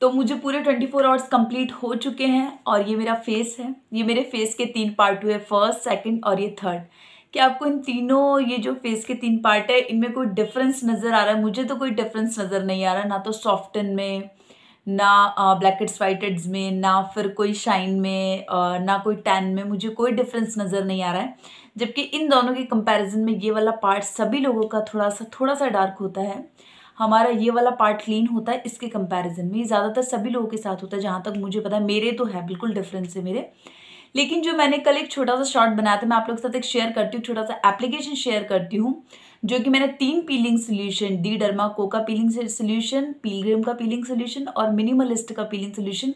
तो मुझे पूरे 24 फोर आवर्स कम्प्लीट हो चुके हैं और ये मेरा फेस है ये मेरे फेस के तीन पार्ट हुए फर्स्ट सेकंड और ये थर्ड क्या आपको इन तीनों ये जो फेस के तीन पार्ट है इनमें कोई डिफरेंस नज़र आ रहा है मुझे तो कोई डिफरेंस नज़र नहीं आ रहा ना तो सॉफ्टन में ना ब्लैक एंड वाइट में ना फिर कोई शाइन में ना कोई टैन में मुझे कोई डिफरेंस नज़र नहीं आ रहा है जबकि इन दोनों के कंपैरिजन में ये वाला पार्ट सभी लोगों का थोड़ा सा थोड़ा सा डार्क होता है हमारा ये वाला पार्ट क्लीन होता है इसके कंपैरिजन में ज़्यादातर सभी लोगों के साथ होता है जहाँ तक मुझे पता है मेरे तो है बिल्कुल डिफरेंस है मेरे लेकिन जो मैंने कल एक छोटा सा शॉर्ट बनाया था मैं आप लोगों के साथ एक शेयर करती हूँ छोटा सा एप्लीकेशन शेयर करती हूँ जो कि मैंने तीन पीलिंग सोल्यूशन डी डर्मा को का पीलिंग सोल्यूशन पीलग्रेम का पीलिंग सोल्यूशन और मिनिमलिस्ट का पीलिंग सोल्यूशन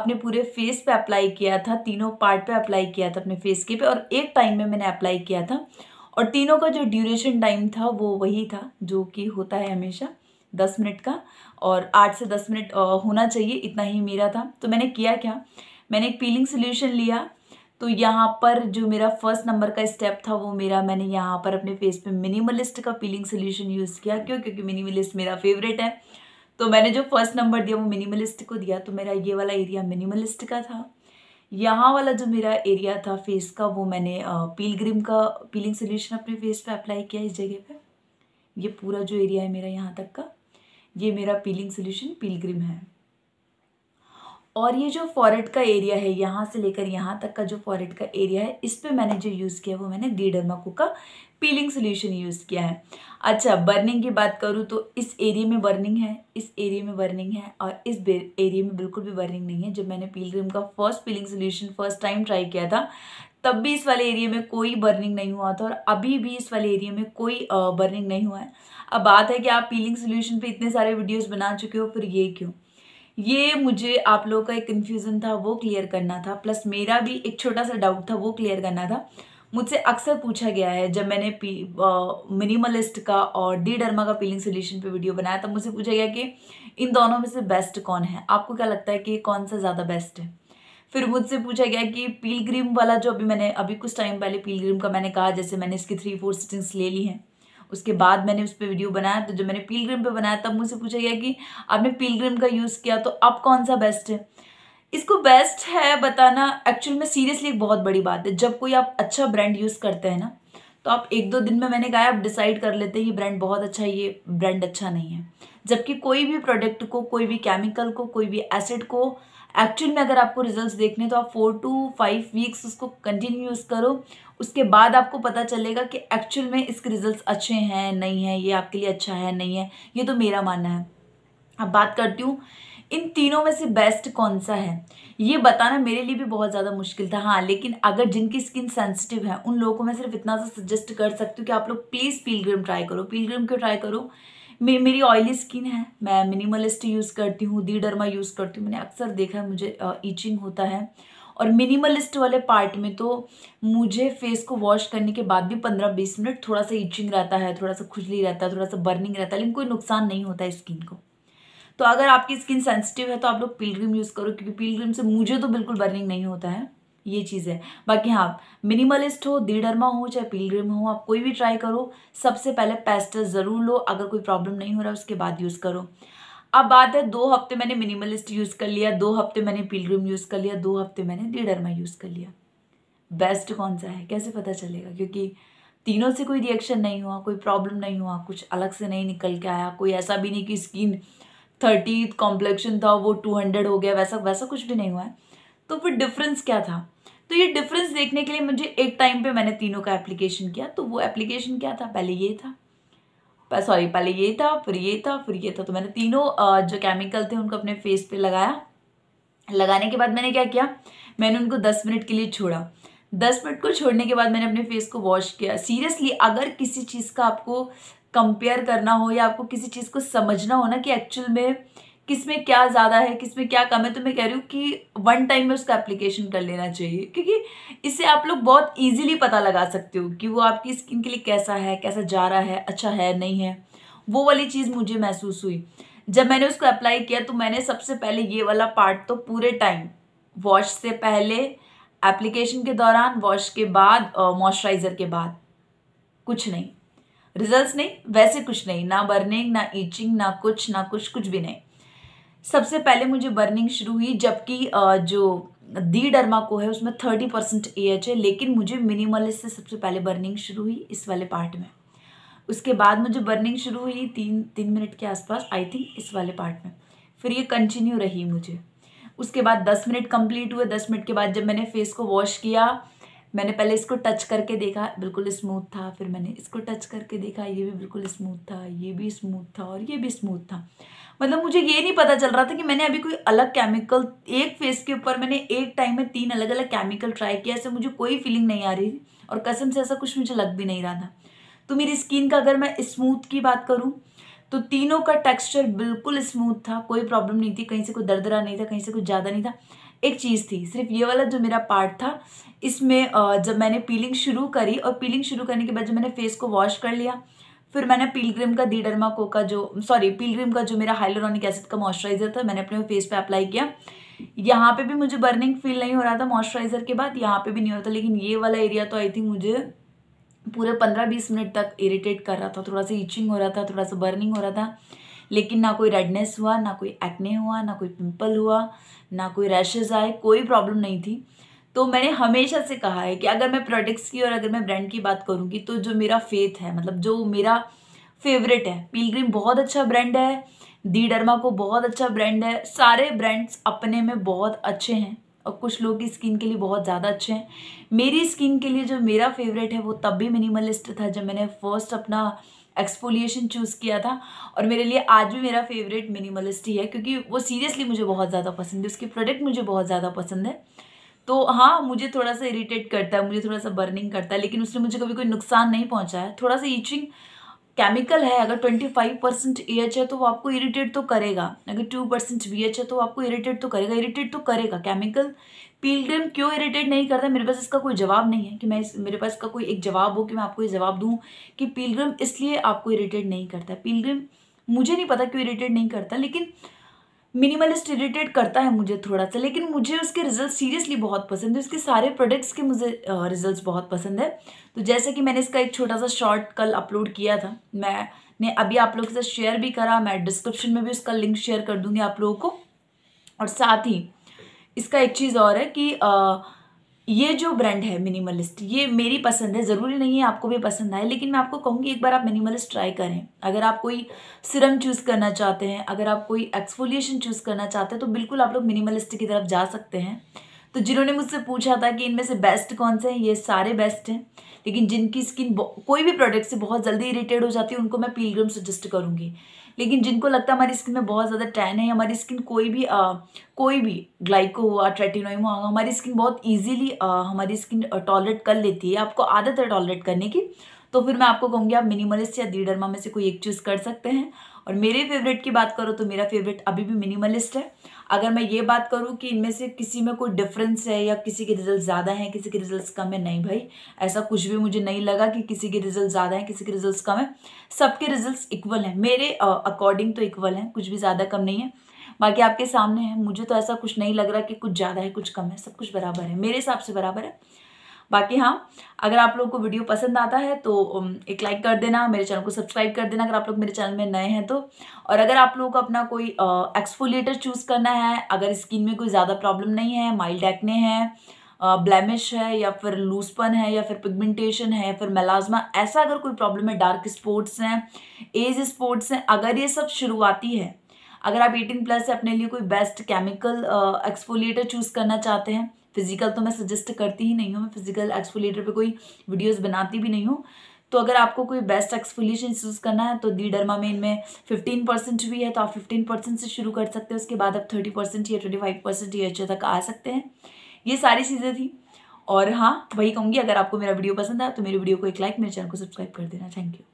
अपने पूरे फेस पे अप्लाई किया था तीनों पार्ट पे अप्लाई किया था अपने फेस के पे और एक टाइम में मैंने अप्लाई किया था और तीनों का जो ड्यूरेशन टाइम था वो वही था जो कि होता है हमेशा दस मिनट का और आठ से दस मिनट होना चाहिए इतना ही मेरा था तो मैंने किया क्या मैंने एक पीलिंग सोल्यूशन लिया तो यहाँ पर जो मेरा फर्स्ट नंबर का स्टेप था वो मेरा मैंने यहाँ पर अपने फेस पे मिनिमलिस्ट का पीलिंग सोल्यूशन यूज़ किया क्यों क्योंकि मिनिमलिस्ट मेरा फेवरेट है तो मैंने जो फर्स्ट नंबर दिया वो मिनिमलिस्ट को दिया तो मेरा ये वाला एरिया मिनिमलिस्ट का था यहाँ वाला जो मेरा एरिया था फेस का वो मैंने पीलग्रिम का पीलिंग सोल्यूशन अपने फेस पे अप्लाई किया इस जगह पे ये पूरा जो एरिया है मेरा यहाँ तक का ये मेरा पीलिंग सोल्यूशन पीलग्रिम है और ये जो फॉरेड का एरिया है यहाँ से लेकर यहाँ तक का जो फॉरेड का एरिया है इस पर मैंने जो यूज़ किया वो मैंने डी का पीलिंग सोल्यूशन यूज़ किया है अच्छा बर्निंग की बात करूँ तो इस एरिया में बर्निंग है इस एरिया में बर्निंग है और इस एरिया में बिल्कुल भी बर्निंग नहीं है जब मैंने पीलग्रिम का first peeling solution first time try किया था तब भी इस वाले एरिया में कोई बर्निंग नहीं हुआ था और अभी भी इस वाले एरिया में कोई बर्निंग नहीं हुआ है अब बात है कि आप पीलिंग सोल्यूशन पर इतने सारे वीडियोज़ बना चुके हो फिर ये क्यों ये मुझे आप लोगों का एक कन्फ्यूज़न था वो क्लियर करना था प्लस मेरा भी एक छोटा सा डाउट था वो क्लियर करना था मुझसे अक्सर पूछा गया है जब मैंने मिनिमलिस्ट का और डी डर्मा का पीलिंग सोल्यूशन पे वीडियो बनाया तब मुझसे पूछा गया कि इन दोनों में से बेस्ट कौन है आपको क्या लगता है कि कौन सा ज़्यादा बेस्ट है फिर मुझसे पूछा गया कि पीलग्रीम वाला जो अभी मैंने अभी कुछ टाइम पहले पीलग्रीम का मैंने कहा जैसे मैंने इसकी थ्री फोर सिटिंग्स ले ली हैं उसके बाद मैंने उस पर वीडियो बनाया तो जब मैंने पीलग्रिम पे बनाया तब मुझसे पूछा गया कि आपने पीलग्रिम का यूज़ किया तो अब कौन सा बेस्ट है इसको बेस्ट है बताना एक्चुअल में सीरियसली एक बहुत बड़ी बात है जब कोई आप अच्छा ब्रांड यूज़ करते हैं ना तो आप एक दो दिन में मैंने कहा आप डिसाइड कर लेते हैं ये ब्रांड बहुत अच्छा है ये ब्रांड अच्छा नहीं है जबकि कोई भी प्रोडक्ट को कोई भी केमिकल को कोई भी एसिड को एक्चुअल में अगर आपको रिजल्ट्स देखने तो आप फोर टू फाइव वीक्स उसको कंटिन्यू यूज़ करो उसके बाद आपको पता चलेगा कि एक्चुअल में इसके रिजल्ट्स अच्छे हैं नहीं हैं ये आपके लिए अच्छा है नहीं है ये तो मेरा मानना है अब बात करती हूँ इन तीनों में से बेस्ट कौन सा है ये बताना मेरे लिए भी बहुत ज़्यादा मुश्किल था हाँ लेकिन अगर जिनकी स्किन सेंसिटिव है उन लोगों को मैं सिर्फ इतना सा सजेस्ट कर सकती हूँ कि आप लोग प्लीज़ पीलग्रम ट्राई करो पीलग्रम क्यों ट्राई करो मे मेरी ऑयली स्किन है मैं मिनिमलिस्ट यूज़ करती हूँ दी डरमा यूज़ करती हूँ मैंने अक्सर देखा है मुझे ईचिंग होता है और मिनिमलिस्ट वाले पार्ट में तो मुझे फेस को वॉश करने के बाद भी पंद्रह बीस मिनट थोड़ा सा इचिंग रहता है थोड़ा सा खुजली रहता है थोड़ा सा बर्निंग रहता है लेकिन कोई नुकसान नहीं होता है स्किन को तो अगर आपकी स्किन सेंसिटिव है तो आप लोग पिलग्रीम यूज़ करो क्योंकि पिलग्रिम से मुझे तो बिल्कुल बर्निंग नहीं होता है ये चीज़ है बाकी हाँ मिनिमलिस्ट हो दीडरमा हो चाहे पिलग्रिम हो आप कोई भी ट्राई करो सबसे पहले पेस्टर ज़रूर लो अगर कोई प्रॉब्लम नहीं हो रहा उसके बाद यूज़ करो अब बात है दो हफ्ते मैंने मिनिमलिस्ट यूज़ कर लिया दो हफ्ते मैंने पिलग्रिम यूज़ कर लिया दो हफ्ते मैंने डीडरमा यूज़ कर लिया बेस्ट कौन सा है कैसे पता चलेगा क्योंकि तीनों से कोई रिएक्शन नहीं हुआ कोई प्रॉब्लम नहीं हुआ कुछ अलग से नहीं निकल के आया कोई ऐसा भी नहीं कि स्किन थर्टी कॉम्प्लेक्शन था वो टू हंड्रेड हो गया वैसा वैसा कुछ भी नहीं हुआ है तो फिर डिफरेंस क्या था तो ये डिफरेंस देखने के लिए मुझे एक टाइम पे मैंने तीनों का एप्लीकेशन किया तो वो एप्लीकेशन क्या था पहले ये था सॉरी पहले ये था फिर ये था फिर ये था तो मैंने तीनों जो केमिकल थे उनको अपने फेस पे लगाया लगाने के बाद मैंने क्या किया मैंने उनको दस मिनट के लिए छोड़ा दस मिनट को छोड़ने के बाद मैंने अपने फेस को वॉश किया सीरियसली अगर किसी चीज़ का आपको कंपेयर करना हो या आपको किसी चीज़ को समझना हो ना कि एक्चुअल में किस में क्या ज़्यादा है किस में क्या कम है तो मैं कह रही हूँ कि वन टाइम में उसका एप्लीकेशन कर लेना चाहिए क्योंकि इससे आप लोग बहुत ईजिली पता लगा सकते हो कि वो आपकी स्किन के लिए कैसा है कैसा जा रहा है अच्छा है नहीं है वो वाली चीज़ मुझे महसूस हुई जब मैंने उसको अप्लाई किया तो मैंने सबसे पहले ये वाला पार्ट तो पूरे टाइम वॉश से पहले एप्लीकेशन के दौरान वॉश के बाद मॉइस्चराइज़र के बाद कुछ नहीं रिजल्ट्स नहीं वैसे कुछ नहीं ना बर्निंग ना ईचिंग ना कुछ ना कुछ कुछ भी नहीं सबसे पहले मुझे बर्निंग शुरू हुई जबकि जो दी डर्मा को है उसमें थर्टी परसेंट ए एच है लेकिन मुझे मिनिमल से सबसे पहले बर्निंग शुरू हुई इस वाले पार्ट में उसके बाद मुझे बर्निंग शुरू हुई तीन तीन मिनट के आसपास आई थिंक इस वाले पार्ट में फिर ये कंटिन्यू रही मुझे उसके बाद दस मिनट कंप्लीट हुए दस मिनट के बाद जब मैंने फेस को वॉश किया मैंने पहले इसको टच करके देखा बिल्कुल स्मूथ था फिर मैंने इसको टच करके देखा ये भी बिल्कुल स्मूथ था ये भी स्मूथ था और ये भी स्मूथ था मतलब मुझे ये नहीं पता चल रहा था कि मैंने अभी कोई अलग केमिकल एक फेस के ऊपर मैंने एक टाइम में तीन अलग अलग केमिकल ट्राई किया ऐसे मुझे कोई फीलिंग नहीं आ रही थी और कसम से ऐसा कुछ मुझे लग भी नहीं रहा था तो मेरी स्किन का अगर मैं स्मूथ की बात करूँ तो तीनों का टेक्सचर बिल्कुल स्मूथ था कोई प्रॉब्लम नहीं थी कहीं से कोई दर्दरा नहीं था कहीं से कुछ ज़्यादा नहीं था एक चीज़ थी सिर्फ ये वाला जो मेरा पार्ट था इसमें जब मैंने पीलिंग शुरू करी और पीलिंग शुरू करने के बाद जब मैंने फेस को वॉश कर लिया फिर मैंने पिलग्रिम का डीडरमा को का जो सॉरी पिलग्रिम का जो मेरा हाइलोरॉनिक एसिड का मॉइस्चराइजर था मैंने अपने फेस पे अप्लाई किया यहाँ पे भी मुझे बर्निंग फील नहीं हो रहा था मॉइस्चराइजर के बाद यहाँ पे भी नहीं हो रहा था लेकिन ये वाला एरिया तो आई थिंक मुझे पूरे पंद्रह बीस मिनट तक इरीटेट कर रहा था थोड़ा सा इचिंग हो रहा था थोड़ा सा बर्निंग हो रहा था लेकिन ना कोई रेडनेस हुआ ना कोई एक्ने हुआ ना कोई पिंपल हुआ ना कोई रैशेज आए कोई प्रॉब्लम नहीं थी तो मैंने हमेशा से कहा है कि अगर मैं प्रोडक्ट्स की और अगर मैं ब्रांड की बात करूँगी तो जो मेरा फेथ है मतलब जो मेरा फेवरेट है पीलग्रीम बहुत अच्छा ब्रांड है दी डर्मा को बहुत अच्छा ब्रांड है सारे ब्रांड्स अपने में बहुत अच्छे हैं और कुछ लोग की स्किन के लिए बहुत ज़्यादा अच्छे हैं मेरी स्किन के लिए जो मेरा फेवरेट है वो तब भी मिनिमलिस्ट था जब मैंने फर्स्ट अपना एक्सपोलिएशन चूज़ किया था और मेरे लिए आज भी मेरा फेवरेट मिनिमलिस्ट ही है क्योंकि वो सीरियसली मुझे बहुत ज़्यादा पसंद है उसके प्रोडक्ट मुझे बहुत ज़्यादा पसंद है तो हाँ मुझे थोड़ा सा इरीटेट करता है मुझे थोड़ा सा बर्निंग करता है लेकिन उसने मुझे कभी कोई नुकसान नहीं पहुंचा है थोड़ा सा ईचिंग केमिकल है अगर twenty five percent A H है तो वो आपको इरीटेट तो करेगा अगर टू परसेंट बी एच है तो आपको इरीटेट तो करेगा इरीटेट तो करेगा केमिकल पीलग्रिम क्यों इरीटेट नहीं करता मेरे पास इसका कोई जवाब नहीं है कि मैं इस मेरे पास इसका कोई एक जवाब हो कि मैं आपको ये जवाब दूँ कि पीलग्रम इसलिए आपको इरीटेट नहीं करता पीलग्रम मुझे नहीं पता क्यों इरीटेट नहीं करता लेकिन मिनिमलिस्ट इरिटेट करता है मुझे थोड़ा सा लेकिन मुझे उसके रिजल्ट सीरियसली बहुत पसंद है उसके सारे प्रोडक्ट्स के मुझे रिजल्ट्स बहुत पसंद है तो जैसे कि मैंने इसका एक छोटा सा शॉर्ट कल अपलोड किया था मैंने अभी आप लोगों के साथ शेयर भी करा मैं डिस्क्रिप्शन में भी उसका लिंक शेयर कर दूँगी आप लोगों को और साथ ही इसका एक चीज़ और है कि आ, ये जो ब्रांड है मिनिमलिस्ट ये मेरी पसंद है ज़रूरी नहीं है आपको भी पसंद आए लेकिन मैं आपको कहूँगी एक बार आप मिनिमलिस्ट ट्राई करें अगर आप कोई सिरम चूज़ करना चाहते हैं अगर आप कोई एक्सफोलिएशन चूज़ करना चाहते हैं तो बिल्कुल आप लोग मिनिमलिस्ट की तरफ जा सकते हैं तो जिन्होंने मुझसे पूछा था कि इनमें से बेस्ट कौन से हैं ये सारे बेस्ट हैं लेकिन जिनकी स्किन कोई भी प्रोडक्ट से बहुत जल्दी इरीटेड हो जाती है उनको मैं पीलग्रम सजेस्ट करूँगी लेकिन जिनको लगता है हमारी स्किन में बहुत ज़्यादा टैन है हमारी स्किन कोई भी आ, कोई भी ग्लाइको हुआ ट्रेटिनोइम हुआ हमारी स्किन बहुत ईजिली हमारी स्किन टॉलरेट कर लेती है आपको आदत है टॉलरेट करने की तो फिर मैं आपको कहूँगी आप मिनिमलिस्ट या दीडरमा में से कोई एक चूज़ कर सकते हैं और मेरे फेवरेट की बात करो तो मेरा फेवरेट अभी भी मिनिमलिस्ट है अगर मैं ये बात करूँ कि इनमें से किसी में कोई डिफरेंस है या किसी के रिजल्ट ज़्यादा हैं किसी के रिजल्ट कम है नहीं भाई ऐसा कुछ भी मुझे नहीं लगा कि किसी के रिजल्ट ज़्यादा हैं किसी के रिजल्ट कम है सबके रिजल्ट इक्वल हैं मेरे अकॉर्डिंग तो इक्वल हैं कुछ भी ज़्यादा कम नहीं है बाकी आपके सामने है मुझे तो ऐसा कुछ नहीं लग रहा कि कुछ ज़्यादा है कुछ कम है सब कुछ बराबर है मेरे हिसाब से बराबर है बाकी हाँ अगर आप लोग को वीडियो पसंद आता है तो एक लाइक कर देना मेरे चैनल को सब्सक्राइब कर देना अगर आप लोग मेरे चैनल में नए हैं तो और अगर आप लोगों को अपना कोई एक्सफोलिएटर चूज़ करना है अगर स्किन में कोई ज़्यादा प्रॉब्लम नहीं है माइल्ड एक्ने हैं ब्लैमिश है या फिर लूजपन है या फिर पिगमेंटेशन है या फिर मेलाजमा ऐसा अगर कोई प्रॉब्लम है डार्क स्पॉट्स हैं एज स्पॉट्स हैं अगर ये सब शुरुआती है अगर आप एटीन प्लस से अपने लिए कोई बेस्ट केमिकल एक्सफोलिएटर चूज़ करना चाहते हैं फिजिकल तो मैं सजेस्ट करती ही नहीं हूँ मैं फिजिकल एक्सफोलिएटर पे कोई वीडियोस बनाती भी नहीं हूँ तो अगर आपको कोई बेस्ट एक्सफोलिएशन यूज़ करना है तो दी डरमा में इनमें फिफ्टीन परसेंट भी है तो आप फिफ्टीन परसेंट से शुरू कर सकते हैं उसके बाद आप थर्टी परसेंट या ट्वेंटी फाइव परसेंट या अच्छे तक आ सकते हैं ये सारी चीज़ें थी और हाँ वही कहूँगी अगर आपको मेरा वीडियो पसंद आया तो मेरे वीडियो को एक लाइक मेरे चैनल को सब्सक्राइब कर देना थैंक यू